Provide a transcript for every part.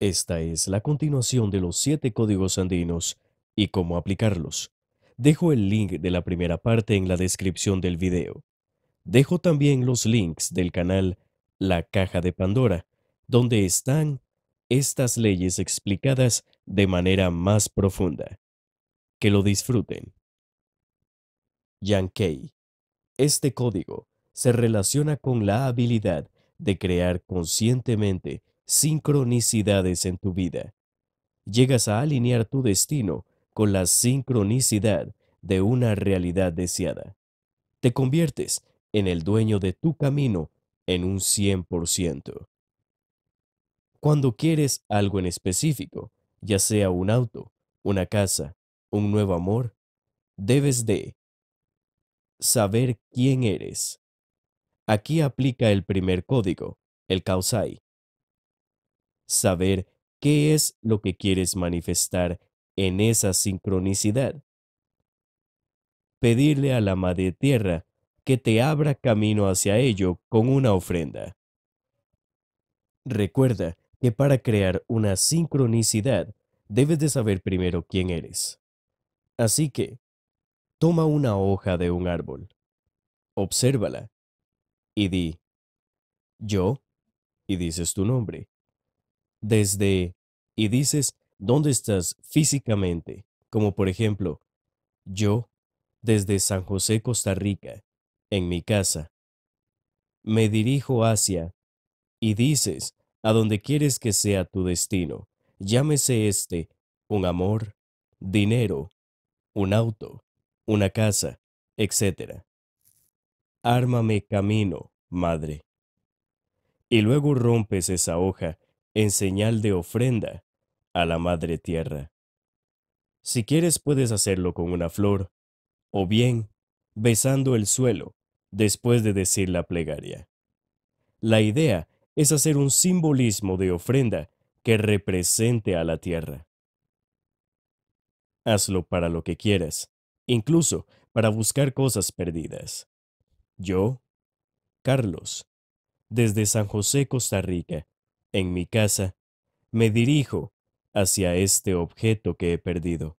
Esta es la continuación de los siete códigos andinos y cómo aplicarlos. Dejo el link de la primera parte en la descripción del video. Dejo también los links del canal La Caja de Pandora, donde están estas leyes explicadas de manera más profunda. Que lo disfruten. Yankei. Este código se relaciona con la habilidad de crear conscientemente sincronicidades en tu vida. Llegas a alinear tu destino con la sincronicidad de una realidad deseada. Te conviertes en el dueño de tu camino en un 100%. Cuando quieres algo en específico, ya sea un auto, una casa, un nuevo amor, debes de saber quién eres. Aquí aplica el primer código, el causai saber qué es lo que quieres manifestar en esa sincronicidad. Pedirle a la Madre Tierra que te abra camino hacia ello con una ofrenda. Recuerda que para crear una sincronicidad debes de saber primero quién eres. Así que, toma una hoja de un árbol, obsérvala y di, yo, y dices tu nombre, desde y dices dónde estás físicamente, como por ejemplo, yo, desde San José, Costa Rica, en mi casa, me dirijo hacia, y dices a dónde quieres que sea tu destino, llámese este un amor, dinero, un auto, una casa, etc. Ármame camino, madre. Y luego rompes esa hoja en señal de ofrenda a la Madre Tierra. Si quieres puedes hacerlo con una flor, o bien besando el suelo después de decir la plegaria. La idea es hacer un simbolismo de ofrenda que represente a la tierra. Hazlo para lo que quieras, incluso para buscar cosas perdidas. Yo, Carlos, desde San José, Costa Rica, en mi casa, me dirijo hacia este objeto que he perdido.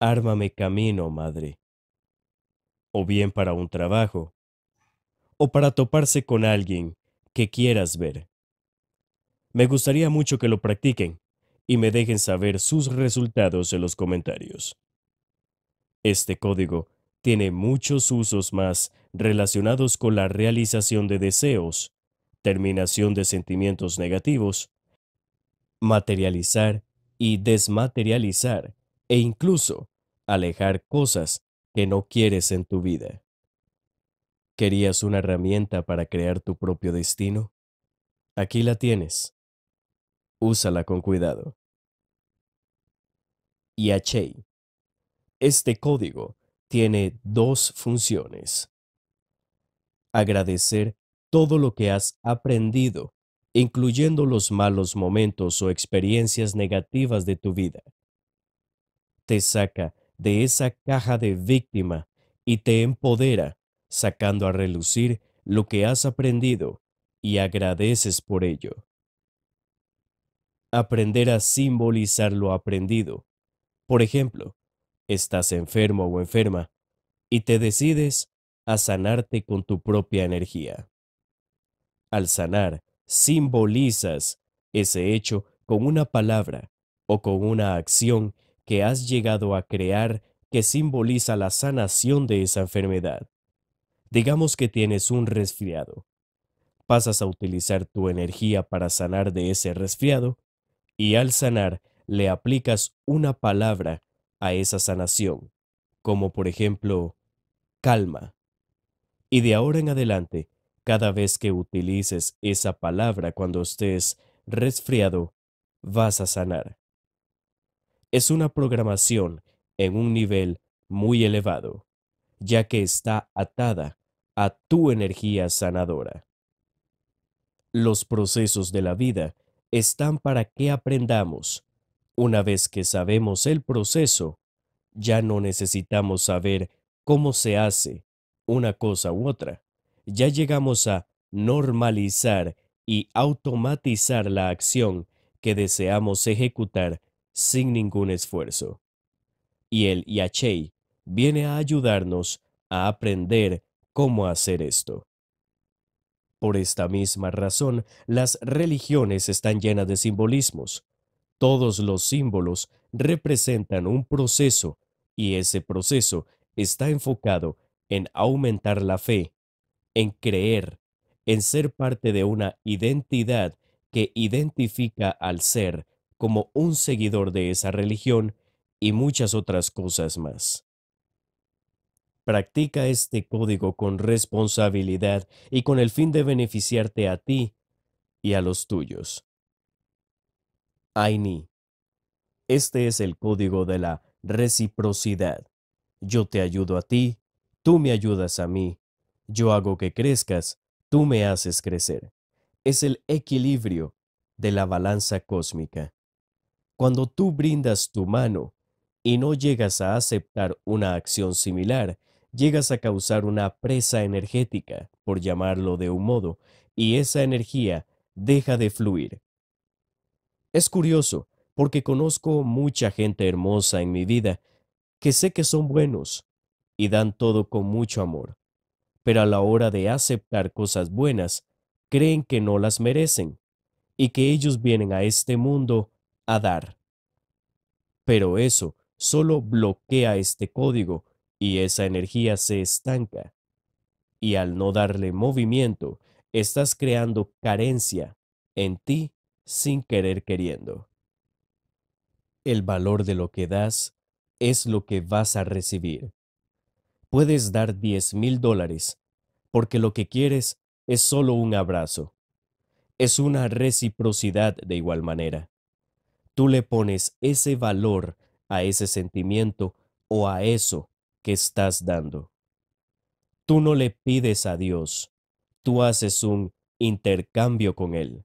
Ármame camino, madre. O bien para un trabajo, o para toparse con alguien que quieras ver. Me gustaría mucho que lo practiquen y me dejen saber sus resultados en los comentarios. Este código tiene muchos usos más relacionados con la realización de deseos terminación de sentimientos negativos, materializar y desmaterializar e incluso alejar cosas que no quieres en tu vida. ¿Querías una herramienta para crear tu propio destino? Aquí la tienes. Úsala con cuidado. Yache. Este código tiene dos funciones. Agradecer todo lo que has aprendido, incluyendo los malos momentos o experiencias negativas de tu vida. Te saca de esa caja de víctima y te empodera, sacando a relucir lo que has aprendido y agradeces por ello. Aprender a simbolizar lo aprendido. Por ejemplo, estás enfermo o enferma y te decides a sanarte con tu propia energía al sanar, simbolizas ese hecho con una palabra o con una acción que has llegado a crear que simboliza la sanación de esa enfermedad. Digamos que tienes un resfriado. Pasas a utilizar tu energía para sanar de ese resfriado y al sanar le aplicas una palabra a esa sanación, como por ejemplo calma. Y de ahora en adelante, cada vez que utilices esa palabra cuando estés resfriado, vas a sanar. Es una programación en un nivel muy elevado, ya que está atada a tu energía sanadora. Los procesos de la vida están para que aprendamos. Una vez que sabemos el proceso, ya no necesitamos saber cómo se hace una cosa u otra ya llegamos a normalizar y automatizar la acción que deseamos ejecutar sin ningún esfuerzo. Y el Yachei viene a ayudarnos a aprender cómo hacer esto. Por esta misma razón, las religiones están llenas de simbolismos. Todos los símbolos representan un proceso y ese proceso está enfocado en aumentar la fe, en creer, en ser parte de una identidad que identifica al ser como un seguidor de esa religión y muchas otras cosas más. Practica este código con responsabilidad y con el fin de beneficiarte a ti y a los tuyos. Aini. Este es el código de la reciprocidad. Yo te ayudo a ti, tú me ayudas a mí, yo hago que crezcas, tú me haces crecer. Es el equilibrio de la balanza cósmica. Cuando tú brindas tu mano y no llegas a aceptar una acción similar, llegas a causar una presa energética, por llamarlo de un modo, y esa energía deja de fluir. Es curioso, porque conozco mucha gente hermosa en mi vida que sé que son buenos y dan todo con mucho amor, pero a la hora de aceptar cosas buenas, creen que no las merecen y que ellos vienen a este mundo a dar. Pero eso solo bloquea este código y esa energía se estanca. Y al no darle movimiento, estás creando carencia en ti sin querer queriendo. El valor de lo que das es lo que vas a recibir. Puedes dar 10 mil dólares porque lo que quieres es solo un abrazo. Es una reciprocidad de igual manera. Tú le pones ese valor a ese sentimiento o a eso que estás dando. Tú no le pides a Dios, tú haces un intercambio con Él.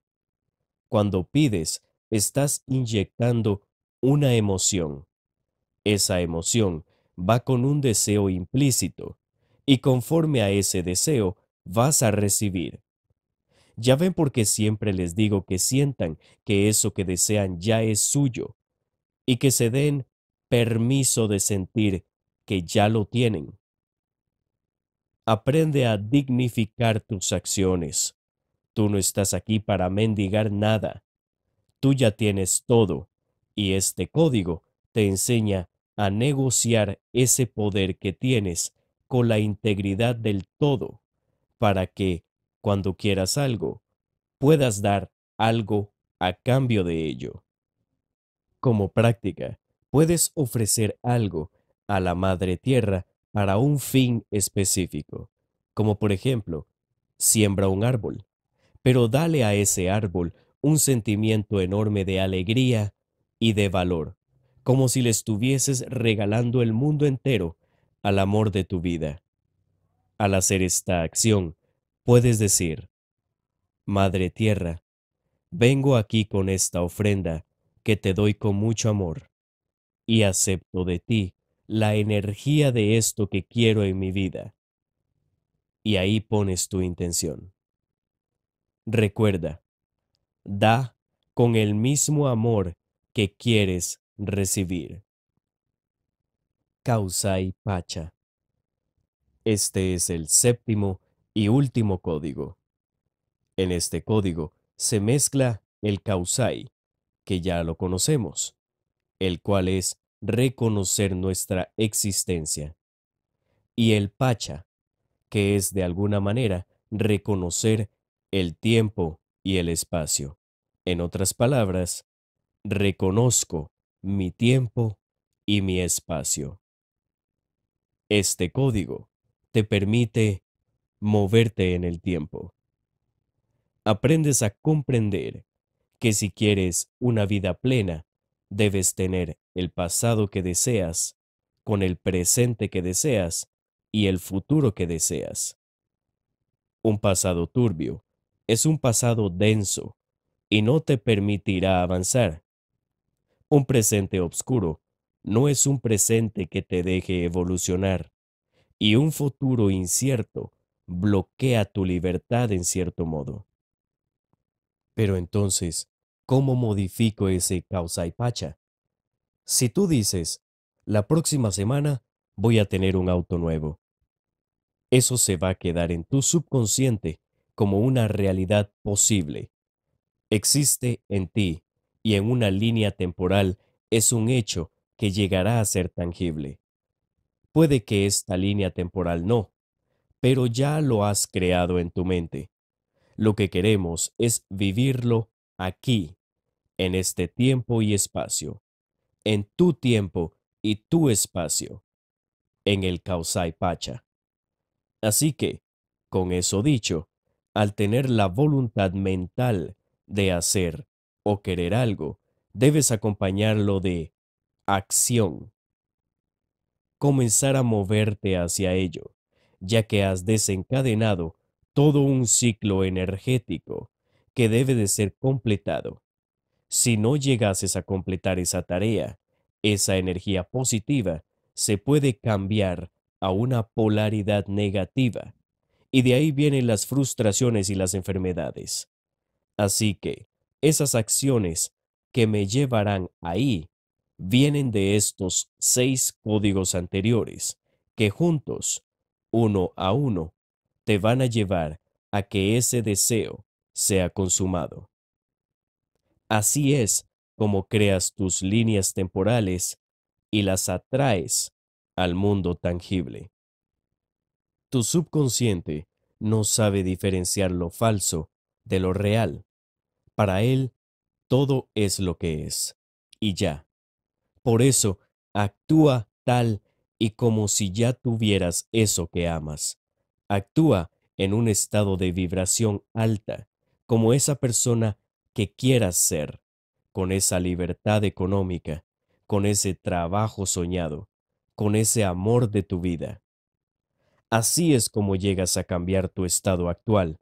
Cuando pides, estás inyectando una emoción. Esa emoción va con un deseo implícito y conforme a ese deseo vas a recibir. Ya ven por qué siempre les digo que sientan que eso que desean ya es suyo y que se den permiso de sentir que ya lo tienen. Aprende a dignificar tus acciones. Tú no estás aquí para mendigar nada. Tú ya tienes todo y este código te enseña a negociar ese poder que tienes con la integridad del todo, para que, cuando quieras algo, puedas dar algo a cambio de ello. Como práctica, puedes ofrecer algo a la Madre Tierra para un fin específico, como por ejemplo, siembra un árbol, pero dale a ese árbol un sentimiento enorme de alegría y de valor, como si le estuvieses regalando el mundo entero al amor de tu vida. Al hacer esta acción, puedes decir, Madre Tierra, vengo aquí con esta ofrenda que te doy con mucho amor, y acepto de ti la energía de esto que quiero en mi vida. Y ahí pones tu intención. Recuerda, da con el mismo amor que quieres recibir y Pacha. Este es el séptimo y último código. En este código se mezcla el causai, que ya lo conocemos, el cual es reconocer nuestra existencia, y el Pacha, que es de alguna manera reconocer el tiempo y el espacio. En otras palabras, reconozco mi tiempo y mi espacio. Este código te permite moverte en el tiempo. Aprendes a comprender que si quieres una vida plena, debes tener el pasado que deseas, con el presente que deseas y el futuro que deseas. Un pasado turbio es un pasado denso y no te permitirá avanzar. Un presente oscuro no es un presente que te deje evolucionar, y un futuro incierto bloquea tu libertad en cierto modo. Pero entonces, ¿cómo modifico ese causa y pacha? Si tú dices, la próxima semana voy a tener un auto nuevo, eso se va a quedar en tu subconsciente como una realidad posible. Existe en ti y en una línea temporal es un hecho que llegará a ser tangible. Puede que esta línea temporal no, pero ya lo has creado en tu mente. Lo que queremos es vivirlo aquí, en este tiempo y espacio, en tu tiempo y tu espacio, en el Kausai Pacha. Así que, con eso dicho, al tener la voluntad mental de hacer o querer algo, debes acompañarlo de acción. Comenzar a moverte hacia ello, ya que has desencadenado todo un ciclo energético que debe de ser completado. Si no llegases a completar esa tarea, esa energía positiva se puede cambiar a una polaridad negativa, y de ahí vienen las frustraciones y las enfermedades. Así que, esas acciones que me llevarán ahí vienen de estos seis códigos anteriores, que juntos, uno a uno, te van a llevar a que ese deseo sea consumado. Así es como creas tus líneas temporales y las atraes al mundo tangible. Tu subconsciente no sabe diferenciar lo falso de lo real. Para él, todo es lo que es, y ya. Por eso, actúa tal y como si ya tuvieras eso que amas. Actúa en un estado de vibración alta, como esa persona que quieras ser, con esa libertad económica, con ese trabajo soñado, con ese amor de tu vida. Así es como llegas a cambiar tu estado actual,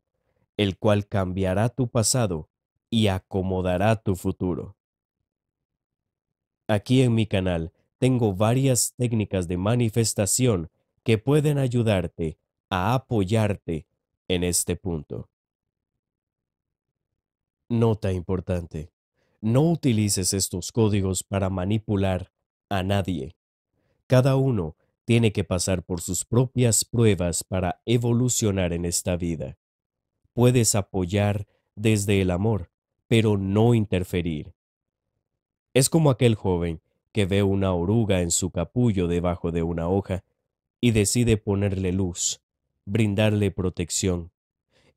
el cual cambiará tu pasado y acomodará tu futuro. Aquí en mi canal tengo varias técnicas de manifestación que pueden ayudarte a apoyarte en este punto. Nota importante. No utilices estos códigos para manipular a nadie. Cada uno tiene que pasar por sus propias pruebas para evolucionar en esta vida. Puedes apoyar desde el amor, pero no interferir. Es como aquel joven que ve una oruga en su capullo debajo de una hoja y decide ponerle luz, brindarle protección.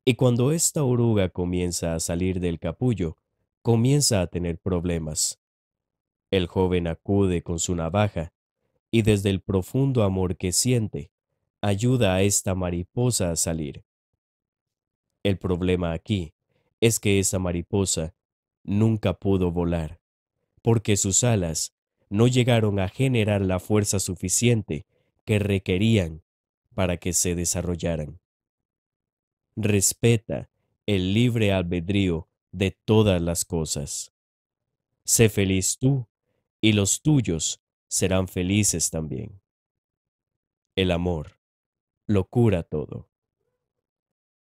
Y cuando esta oruga comienza a salir del capullo, comienza a tener problemas. El joven acude con su navaja y desde el profundo amor que siente, ayuda a esta mariposa a salir. El problema aquí es que esa mariposa nunca pudo volar porque sus alas no llegaron a generar la fuerza suficiente que requerían para que se desarrollaran. Respeta el libre albedrío de todas las cosas. Sé feliz tú y los tuyos serán felices también. El amor lo cura todo.